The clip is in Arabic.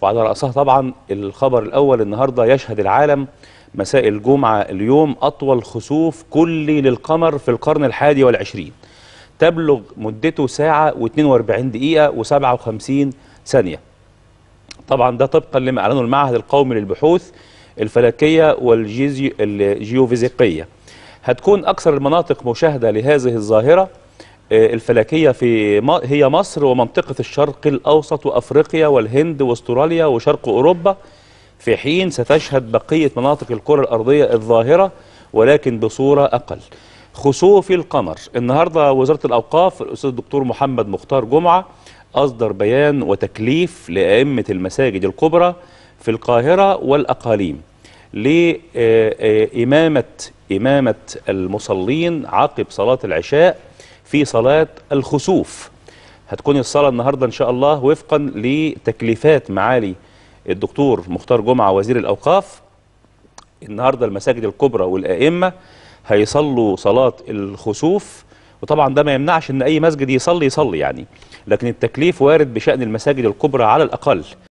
وعلى رأسها طبعا الخبر الأول النهاردة يشهد العالم مساء الجمعة اليوم أطول خسوف كلي للقمر في القرن الحادي والعشرين تبلغ مدته ساعة و42 دقيقة و57 ثانية طبعا ده طبقا لما أعلنه المعهد القومي للبحوث الفلكية والجيوفيزيقية هتكون أكثر المناطق مشاهدة لهذه الظاهرة آه، الفلكية في هي مصر ومنطقة الشرق الأوسط وأفريقيا والهند واستراليا وشرق أوروبا في حين ستشهد بقية مناطق الكرة الأرضية الظاهرة ولكن بصورة أقل خسوف القمر النهاردة وزارة الأوقاف الأستاذ الدكتور محمد مختار جمعة أصدر بيان وتكليف لأئمة المساجد الكبرى في القاهرة والأقاليم لإمامة آه، آه، إمامة المصلين عقب صلاة العشاء في صلاة الخسوف هتكون الصلاة النهاردة إن شاء الله وفقا لتكليفات معالي الدكتور مختار جمعة وزير الأوقاف النهاردة المساجد الكبرى والأئمة هيصلوا صلاة الخسوف وطبعا ده ما يمنعش ان اي مسجد يصلي يصلي يعني لكن التكليف وارد بشأن المساجد الكبرى على الأقل